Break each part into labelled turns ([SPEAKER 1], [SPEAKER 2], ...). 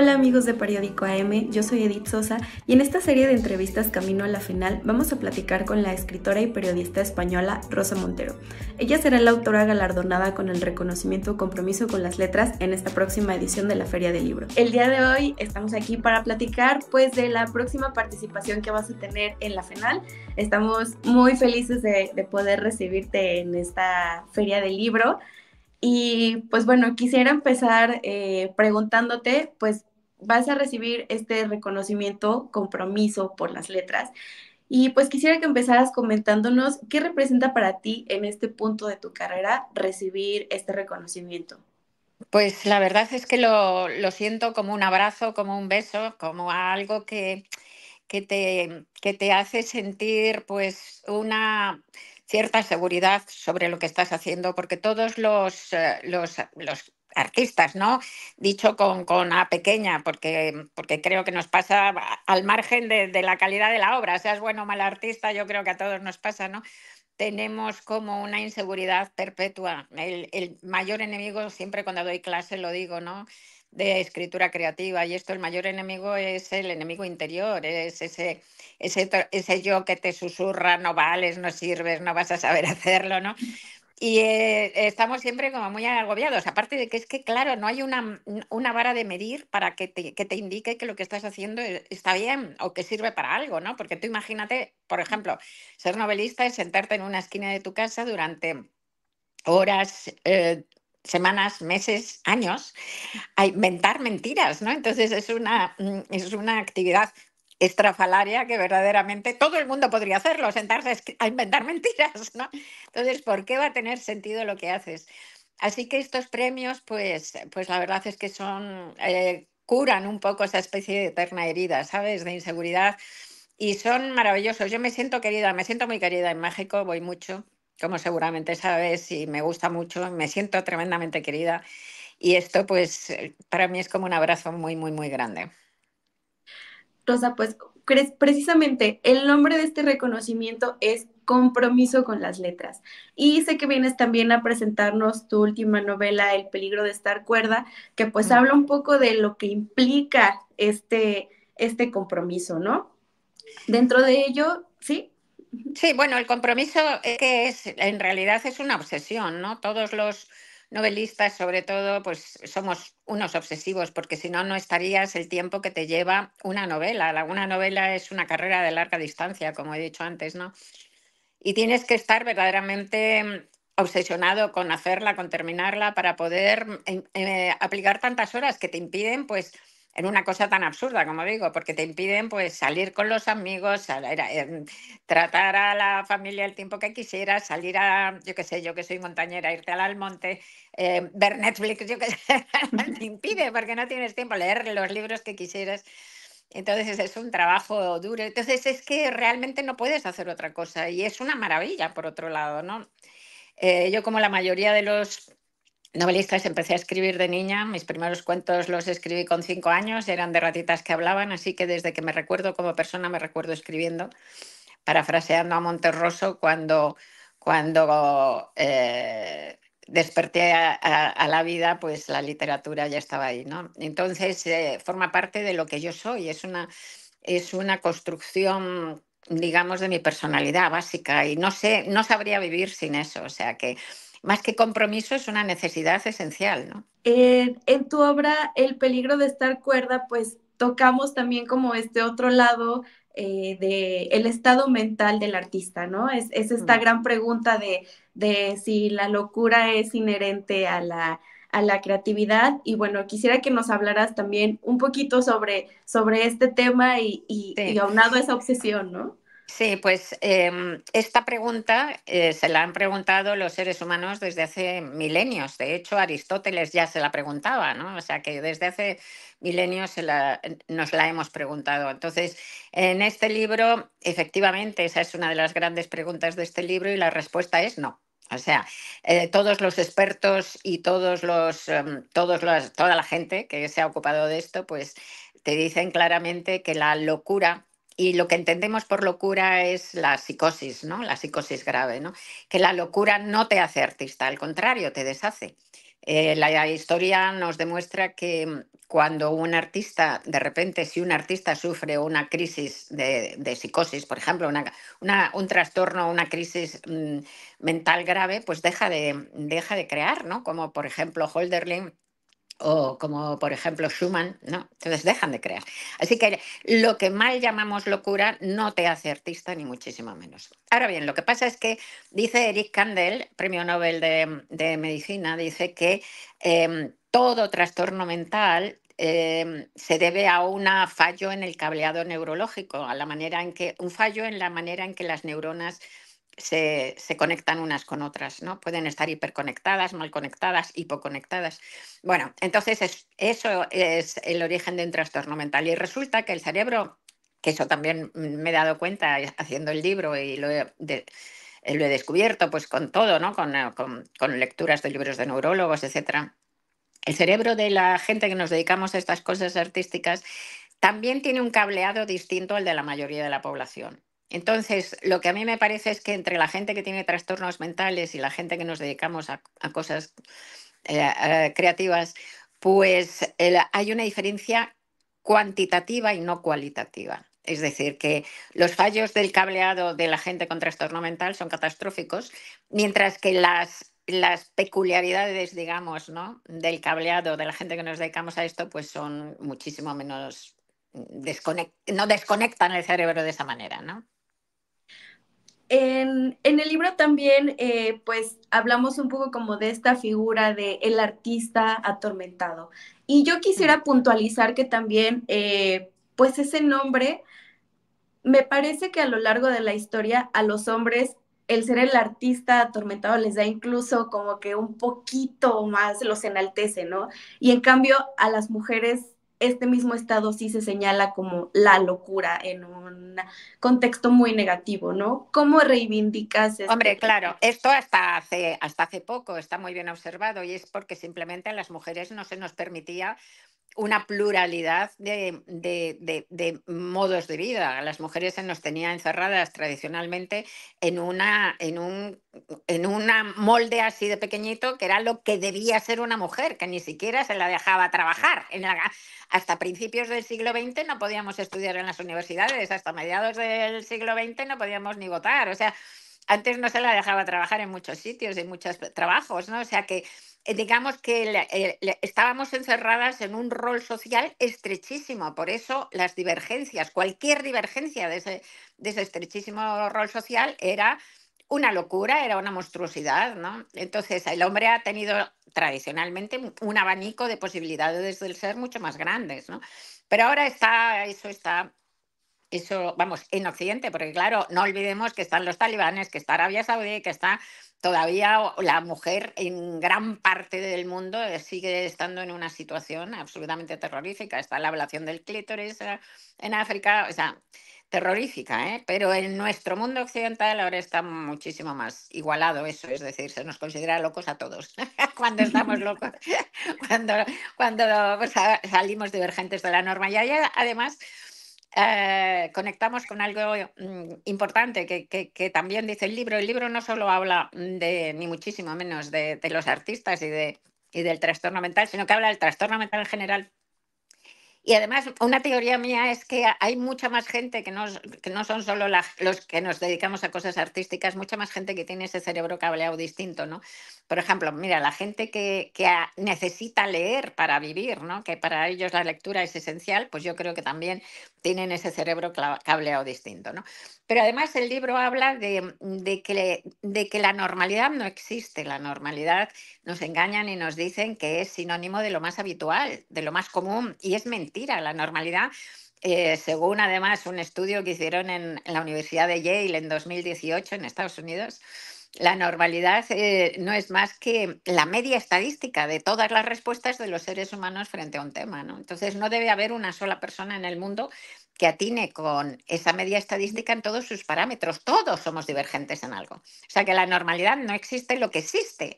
[SPEAKER 1] Hola amigos de Periódico AM, yo soy Edith Sosa y en esta serie de entrevistas Camino a la Final vamos a platicar con la escritora y periodista española Rosa Montero. Ella será la autora galardonada con el reconocimiento Compromiso con las Letras en esta próxima edición de la Feria del Libro. El día de hoy estamos aquí para platicar pues de la próxima participación que vas a tener en la final. Estamos muy felices de, de poder recibirte en esta Feria del Libro. Y pues bueno, quisiera empezar eh, preguntándote, pues vas a recibir este reconocimiento, compromiso por las letras. Y pues quisiera que empezaras comentándonos qué representa para ti en este punto de tu carrera recibir este reconocimiento. Pues la verdad es que lo, lo siento como
[SPEAKER 2] un abrazo, como un beso, como algo que, que, te, que te hace sentir pues una cierta seguridad sobre lo que estás haciendo, porque todos los, eh, los, artistas, ¿no? Dicho con, con A pequeña, porque, mm, porque creo que nos pasa al margen de, la calidad de la obra, seas bueno o mal artista, yo creo que a todos nos pasa, ¿no? Tenemos como una inseguridad perpetua. El, el mayor enemigo, siempre cuando doy clase lo digo, ¿no? de escritura creativa y esto el mayor enemigo es el enemigo interior, es ese, ese, ese yo que te susurra, no vales, no sirves, no vas a saber hacerlo, ¿no? Y eh, estamos siempre como muy agobiados, aparte de que es que, claro, no hay una, una vara de medir para que te, que te indique que lo que estás haciendo eh, está bien o que sirve para algo, ¿no? Porque tú imagínate, por ejemplo, ser novelista es sentarte en una esquina de tu casa durante horas, eh, semanas, meses, años, a inventar mentiras, ¿no? Entonces es una, mm, es una actividad estrafalaria que verdaderamente todo el mundo podría hacerlo, sentarse a inventar mentiras, ¿no? Entonces, ¿por qué va a tener sentido lo que haces? Así que estos premios, pues, pues la verdad es que son, eh, curan un poco esa especie de eterna herida, ¿sabes? De inseguridad. Y son maravillosos. Yo me siento querida, me siento muy querida en México, voy mucho como seguramente sabes, y me gusta mucho, me siento tremendamente querida. Y esto, pues, eh, para mí es como un abrazo muy,
[SPEAKER 1] muy, muy grande. Rosa, pues precisamente el nombre de este reconocimiento es Compromiso con las Letras. Y sé que vienes también a presentarnos tu última novela, El peligro de estar cuerda, que pues habla un poco de lo que implica este, este compromiso, ¿no? Dentro de ello,
[SPEAKER 2] ¿sí? Sí, bueno, el compromiso es que es, en realidad es una obsesión, ¿no? Todos los novelistas, sobre todo, pues somos unos obsesivos, porque si no, no estarías el tiempo que te lleva una novela. Una novela es una carrera de larga distancia, como he dicho antes, ¿no? Y tienes que estar verdaderamente mm, obsesionado con hacerla, con terminarla, para poder mm, eh, aplicar tantas horas que te impiden, pues, en una cosa tan absurda, como digo, porque te impiden pues salir con los amigos, em, tratar a la familia el tiempo que quisieras, salir a, yo que sé, yo que soy montañera, irte al monte, em, ver Netflix, yo qué sé, te impide porque no tienes tiempo, leer los libros que quisieras. Entonces es un trabajo duro. Entonces es que realmente no puedes hacer otra cosa y es una maravilla, por otro lado, ¿no? Eh, yo como la mayoría de los novelistas empecé a escribir de niña. Mis primeros cuentos los escribí con cinco años, eran de ratitas que hablaban, así que desde que me recuerdo como persona me recuerdo escribiendo, parafraseando a Monterroso cuando, cuando eh, desperté a, la vida, pues la literatura ya estaba ahí, ¿no? Entonces eh, forma parte de lo que yo soy, es una, es una construcción digamos, de mi personalidad básica y no sé, no sabría vivir sin eso, o sea que más que
[SPEAKER 1] compromiso es una necesidad esencial, ¿no? Eh, en tu obra, El peligro de estar cuerda, pues tocamos también como este otro lado del eh, de el estado mental del artista, ¿no? Es, esta gran pregunta de, si la locura es inherente a la, creatividad. Y bueno, quisiera que nos hablaras también un poquito sobre, sobre este tema y, y aunado a esa obsesión, ¿no? Sí,
[SPEAKER 2] pues em, esta pregunta eh, se la han preguntado los seres humanos desde hace milenios. De hecho, Aristóteles ya se la preguntaba, ¿no? O sea que desde hace milenios nos la hemos preguntado. Entonces, en este libro, efectivamente, esa es una de las grandes preguntas de este libro y la respuesta es no. O sea, eh, todos los expertos y todos los, em, todos los, toda la gente que se ha ocupado de esto, pues te dicen claramente que la locura y lo que entendemos por locura es la psicosis, ¿no? La psicosis grave, ¿no? Que la locura no te hace artista, al contrario, te deshace. Eh, la historia nos demuestra que mm, cuando un artista, de repente, si un artista sufre una crisis de, psicosis, por ejemplo, un trastorno, una crisis mm, mental grave, pues deja de, de crear, Como por ejemplo Holderlin o como por ejemplo Schumann, ¿no? Entonces dejan de crear. Así que lo que mal llamamos locura no te hace artista ni muchísimo menos. Ahora bien, lo que pasa es que dice Eric Kandel, premio Nobel de, Medicina, dice que em, todo trastorno mental em, se debe a un fallo en el cableado neurológico, a la manera en que, un fallo en la manera en que las neuronas se, conectan unas con otras, ¿no? Pueden estar hiperconectadas, mal conectadas, hipoconectadas. Bueno, entonces eso es el origen de un trastorno mental. Y resulta que el cerebro, que eso también me he dado cuenta haciendo el libro y lo he, descubierto pues con todo, ¿no? Eh, con, con lecturas de libros de neurólogos, etcétera. El cerebro de la gente que nos dedicamos a estas cosas artísticas también tiene un cableado distinto al de la mayoría de la población. Entonces, lo que a mí me parece es que entre la gente que tiene trastornos mentales y la gente que nos dedicamos a, cosas eh, creativas, pues hay una diferencia cuantitativa y no cualitativa. Es decir, que los fallos del cableado de la gente con trastorno mental son catastróficos, mientras que las, peculiaridades, digamos, ¿no? del cableado de la gente que nos dedicamos a esto, pues son muchísimo menos no desconectan el cerebro de esa manera, ¿no?
[SPEAKER 1] En, el libro también, eh, pues, hablamos un poco como de esta figura de el artista atormentado. Y yo quisiera mm. puntualizar que también, eh, pues, ese nombre, me parece que a lo largo de la historia a los hombres el ser el artista atormentado les da incluso como que un poquito más, los enaltece, ¿no? Y en cambio a las mujeres este mismo estado sí se señala como la locura en un contexto muy negativo, ¿no? ¿Cómo reivindicas esto? Hombre, claro, esto hasta hace, hasta hace poco está muy
[SPEAKER 2] bien observado y es porque simplemente a las mujeres no se nos permitía una pluralidad de, modos de vida. Las mujeres se nos tenía encerradas tradicionalmente en, una, en, un, en molde así de pequeñito, que era lo que debía ser una mujer, que ni siquiera se la dejaba trabajar. hasta principios del siglo XX no podíamos estudiar en las universidades, hasta mediados del siglo XX no podíamos ni votar. O sea, antes no se la dejaba trabajar en muchos sitios, en muchos trabajos, ¿no? O sea que eh, digamos que eh, estábamos encerradas en un rol social estrechísimo, por eso las divergencias, cualquier divergencia de ese, de ese estrechísimo rol social era una locura, era una monstruosidad, ¿no? Entonces, el hombre ha tenido tradicionalmente un abanico de posibilidades del ser mucho más grandes, ¿no? Pero ahora está, eso está eso, vamos, en Occidente, porque claro, no olvidemos que están los talibanes, que está Arabia Saudí, que está todavía la mujer en gran parte del mundo eh, sigue estando en una situación absolutamente terrorífica. Está la ablación del clítoris eh, en África, o sea, terrorífica, ¿eh? pero en nuestro mundo occidental ahora está muchísimo más igualado eso, es decir, se nos considera locos a todos cuando estamos locos, cuando, cuando salimos divergentes de la norma. Y además eh, conectamos con algo mm, importante que, también dice el libro. El libro no solo habla de, ni muchísimo menos, de, los artistas y, de, y del trastorno mental, sino que habla del trastorno mental en general y además, una teoría mía es que hay mucha más gente que no, que no son solo los que nos dedicamos a cosas artísticas, mucha más gente que tiene ese cerebro cableado distinto, ¿no? Por ejemplo, mira, la gente que, necesita leer para vivir, ¿no? Que para ellos la lectura es esencial, pues yo creo que también tienen ese cerebro cableado distinto, ¿no? Pero además el libro habla de, de que, de que la normalidad no existe, la normalidad nos engañan y nos dicen que es sinónimo de lo más habitual, de lo más común, y es mentira a la normalidad. Eh, según además un estudio que hicieron en, la Universidad de Yale en 2018 en Estados Unidos, la normalidad eh, no es más que la media estadística de todas las respuestas de los seres humanos frente a un tema. ¿no? Entonces no debe haber una sola persona en el mundo que atine con esa media estadística en todos sus parámetros. Todos somos divergentes en algo. O sea que la normalidad no existe, lo que existe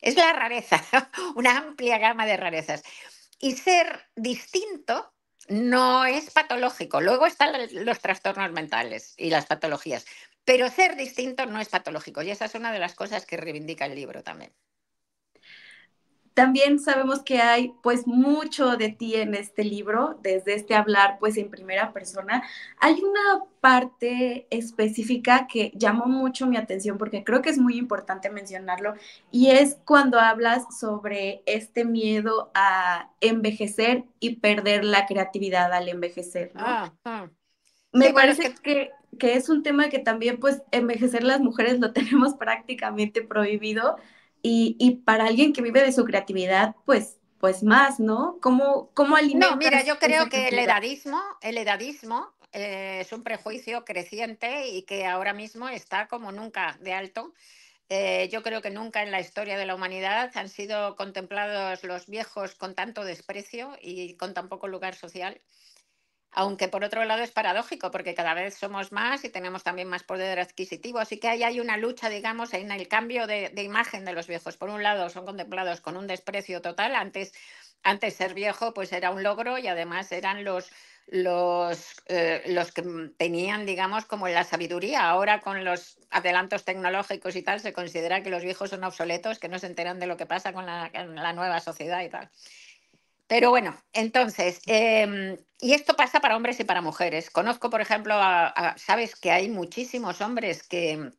[SPEAKER 2] es la rareza, una amplia gama de rarezas y ser distinto no es patológico. Luego están los trastornos mentales y las patologías, pero ser distinto no es patológico y esa es una de las cosas que reivindica el libro también.
[SPEAKER 1] También sabemos que hay pues mucho de ti en este libro, desde este hablar pues en primera persona. Hay una parte específica que llamó mucho mi atención porque creo que es muy importante mencionarlo y es cuando hablas sobre este miedo a envejecer y perder la creatividad al envejecer. Me parece que... que es un tema que también pues envejecer las mujeres lo tenemos prácticamente prohibido y, y para alguien que vive de su creatividad, pues, pues más, ¿no? ¿Cómo, cómo No, mira, yo creo que el edadismo,
[SPEAKER 2] el edadismo eh, es un prejuicio creciente y que ahora mismo está como nunca de alto. Eh, yo creo que nunca en la historia de la humanidad han sido contemplados los viejos con tanto desprecio y con tan poco lugar social. Aunque por otro lado es paradójico, porque cada vez somos más y tenemos también más poder adquisitivo. Así que ahí hay una lucha, digamos, en el cambio de, imagen de los viejos. Por un lado, son contemplados con un desprecio total. Antes, antes ser viejo pues era un logro y además eran los, los, eh, los que tenían, digamos, como la sabiduría. Ahora con los adelantos tecnológicos y tal, se considera que los viejos son obsoletos, que no se enteran de lo que pasa con la nueva sociedad y tal. Pero bueno, entonces, em, y esto pasa para hombres y para mujeres. Conozco, por ejemplo, sabes que hay muchísimos hombres que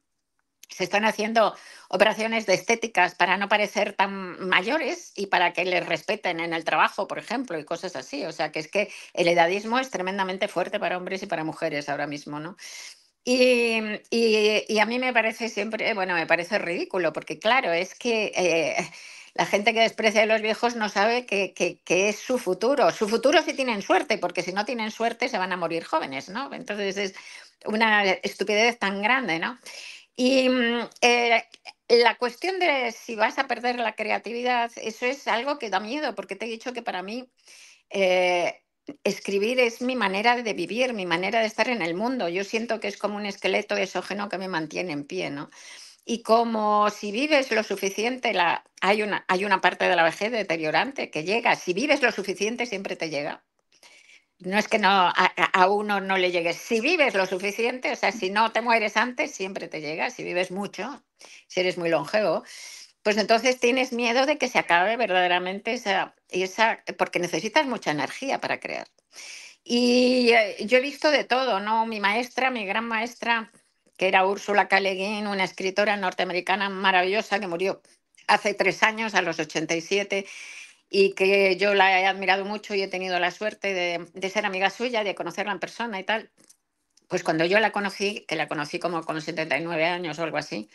[SPEAKER 2] se están haciendo operaciones de estéticas para no parecer tan mayores y para que les respeten en el trabajo, por ejemplo, y cosas así. O sea, que es que el edadismo es tremendamente fuerte para hombres y para mujeres ahora mismo, ¿no? Y, a mí me parece siempre, bueno, me parece ridículo, porque claro, es que... Eh, la gente que desprecia a los viejos no sabe que, es su futuro. Su futuro si tienen suerte, porque si no tienen suerte se van a morir jóvenes, ¿no? Entonces es una estupidez tan grande, ¿no? Y mm, eh, la cuestión de si vas a perder la creatividad, eso es algo que da miedo, porque te he dicho que para mí... Eh, escribir es mi manera de vivir, mi manera de estar en el mundo. Yo siento que es como un esqueleto exógeno que me mantiene en pie, ¿no? Y como si vives lo suficiente, hay, una, hay una parte de la vejez deteriorante que llega. Si vives lo suficiente, siempre te llega. No es que a, uno no le llegue. Si vives lo suficiente, o sea, si no te mueres antes, siempre te llega. Si vives mucho, si eres muy longevo, pues entonces tienes miedo de que se acabe verdaderamente esa, esa porque necesitas mucha energía para crear. Y eh, yo he visto de todo, ¿no? Mi maestra, mi gran maestra, que era Úrsula K. una escritora norteamericana maravillosa que murió hace tres años, a los 87, y que yo la he admirado mucho y he tenido la suerte de, ser amiga suya, de conocerla en persona y tal. Pues cuando yo la conocí, que la conocí como con 79 años o algo así,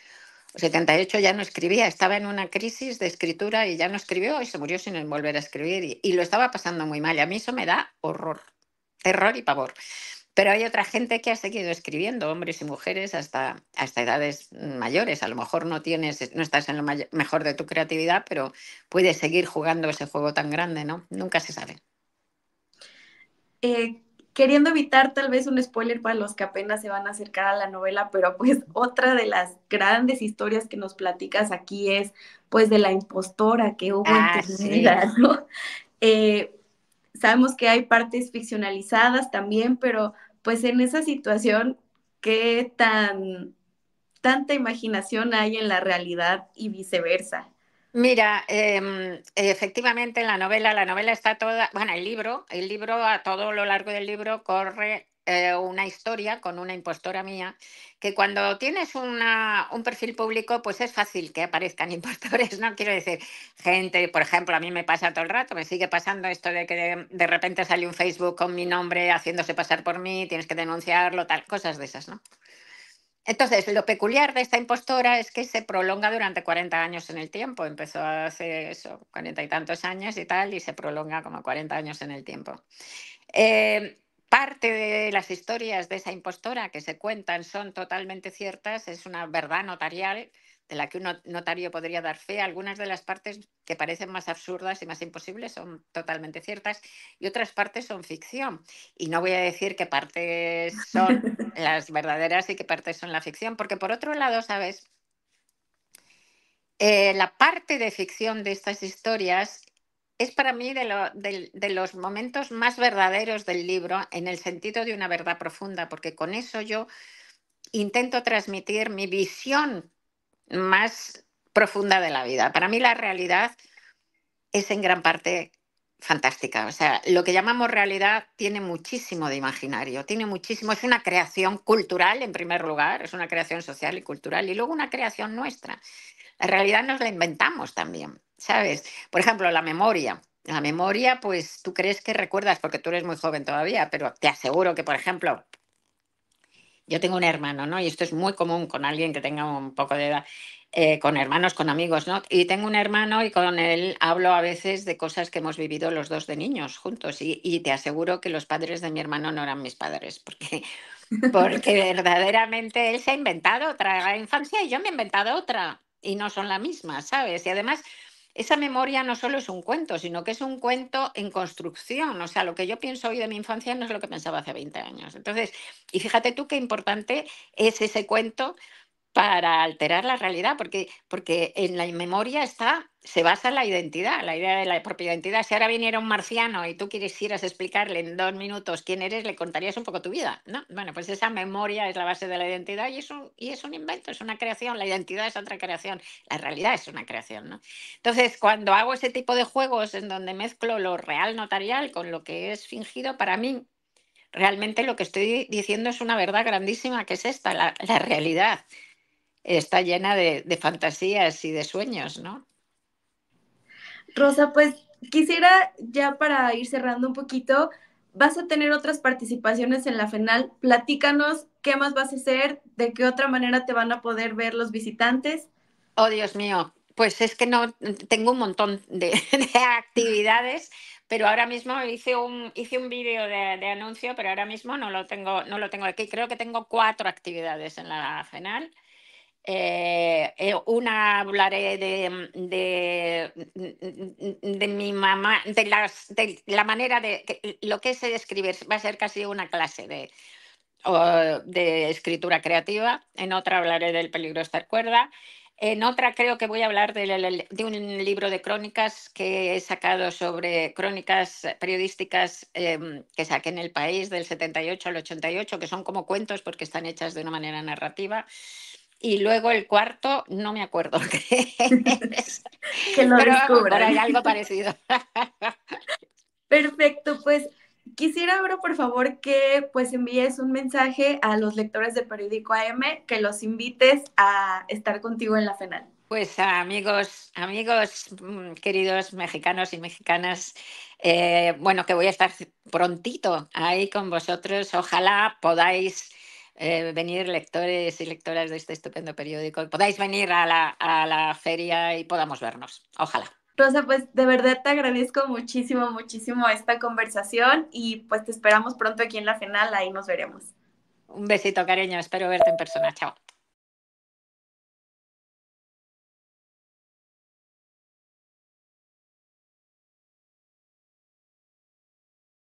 [SPEAKER 2] 78 ya no escribía, estaba en una crisis de escritura y ya no escribió y se murió sin volver a escribir y, y, lo estaba pasando muy mal y a mí eso me da horror, terror y pavor. Pero hay otra gente que ha seguido escribiendo, hombres y mujeres, hasta, hasta edades mayores. A lo mejor no, tienes, no estás en lo mejor de tu creatividad, pero puedes seguir jugando ese juego tan grande, ¿no? Nunca se sabe.
[SPEAKER 1] Eh, queriendo evitar tal vez un spoiler para los que apenas se van a acercar a la novela, pero pues otra de las grandes historias que nos platicas aquí es pues de la impostora que hubo en ah, tus vidas, ¿no? Eh, sabemos que hay partes ficcionalizadas también, pero pues en esa situación, ¿qué tan tanta imaginación hay en la realidad y viceversa? Mira,
[SPEAKER 2] em, efectivamente en la novela, la novela está toda, bueno, el libro, el libro a todo lo largo del libro corre eh, una historia con una impostora mía, que cuando tienes un perfil público, pues es fácil que aparezcan impostores, ¿no? Quiero decir, gente, por ejemplo, a mí me pasa todo el rato, me sigue pasando esto de que de, repente sale un Facebook con mi nombre haciéndose pasar por mí, tienes que denunciarlo, tal, cosas de esas, ¿no? Entonces, lo peculiar de esta impostora es que se prolonga durante 40 años en el tiempo. Empezó hace eso, cuarenta y tantos años y tal, y se prolonga como 40 años en el tiempo. Eh, parte de las historias de esa impostora que se cuentan son totalmente ciertas, es una verdad notarial de la que un notario podría dar fe. Algunas de las partes que parecen más absurdas y más imposibles son totalmente ciertas y otras partes son ficción. Y no voy a decir qué partes son las verdaderas y qué partes son la ficción, porque por otro lado, ¿sabes? Eh, la parte de ficción de estas historias es para mí de, los momentos más verdaderos del libro en el sentido de una verdad profunda, porque con eso yo intento transmitir mi visión más profunda de la vida. Para mí la realidad es en gran parte fantástica. O sea, lo que llamamos realidad tiene muchísimo de imaginario, tiene muchísimo, es una creación cultural en primer lugar, es una creación social y cultural y luego una creación nuestra. La realidad nos la inventamos también. ¿sabes? Por ejemplo, la memoria. La memoria, pues tú crees que recuerdas porque tú eres muy joven todavía, pero te aseguro que, por ejemplo, yo tengo un hermano, ¿no? Y esto es muy común con alguien que tenga un poco de edad, eh, con hermanos, con amigos, ¿no? Y tengo un hermano y con él hablo a veces de cosas que hemos vivido los dos de niños juntos y, te aseguro que los padres de mi hermano no eran mis padres, porque porque verdaderamente él se ha inventado otra infancia y yo me he inventado otra y no son la misma, ¿sabes? Y además esa memoria no solo es un cuento, sino que es un cuento en construcción. O sea, lo que yo pienso hoy de mi infancia no es lo que pensaba hace 20 años. Entonces, y fíjate tú qué importante es ese cuento para alterar la realidad, porque, porque en la memoria está, se basa la identidad, la idea de la propia identidad. Si ahora viniera un marciano y tú quisieras explicarle en dos minutos quién eres, le contarías un poco tu vida, ¿no? Bueno, pues esa memoria es la base de la identidad y es un, y es un invento, es una creación, la identidad es otra creación, la realidad es una creación, Entonces, cuando hago ese tipo de juegos en donde mezclo lo real notarial con lo que es fingido, para mí realmente lo que estoy diciendo es una verdad grandísima, que es esta, la realidad está llena de, fantasías y de sueños, ¿no?
[SPEAKER 1] Rosa, pues quisiera ya para ir cerrando un poquito, vas a tener otras participaciones en la final. Platícanos qué más vas a hacer, de qué otra manera te van a poder ver los visitantes. Oh, Dios mío, pues es que no tengo
[SPEAKER 2] un montón de, actividades, pero ahora mismo hice un, hice un vídeo de, anuncio, pero ahora mismo no lo, tengo, no lo tengo aquí. Creo que tengo cuatro actividades en la final. Eh, eh, una hablaré de, mm, mm, mm, de, mi mamá, de, de la manera de lo que se escribir. Va a ser casi una clase de, oh, de escritura creativa. En otra hablaré del peligro de estar cuerda. En otra creo que voy a hablar de, un libro de crónicas que he sacado sobre crónicas periodísticas em, que saqué en el país del 78 al 88, que son como cuentos porque están hechas de una manera narrativa y luego el cuarto, no me acuerdo que lo Pero algo parecido.
[SPEAKER 1] Perfecto, pues quisiera ahora por favor que pues envíes un mensaje a los lectores del periódico AM, que los invites a estar contigo en la final.
[SPEAKER 2] Pues amigos, amigos, mm, queridos mexicanos y mexicanas, eh, bueno, que voy a estar prontito ahí con vosotros. Ojalá podáis eh, venir lectores y lectoras de este estupendo periódico, podáis venir a la, a la feria y podamos vernos. Ojalá.
[SPEAKER 1] Rosa, pues de verdad te agradezco muchísimo, muchísimo esta conversación y pues te esperamos pronto aquí en la final, ahí nos veremos.
[SPEAKER 2] Un besito, cariño, espero verte en persona, chao.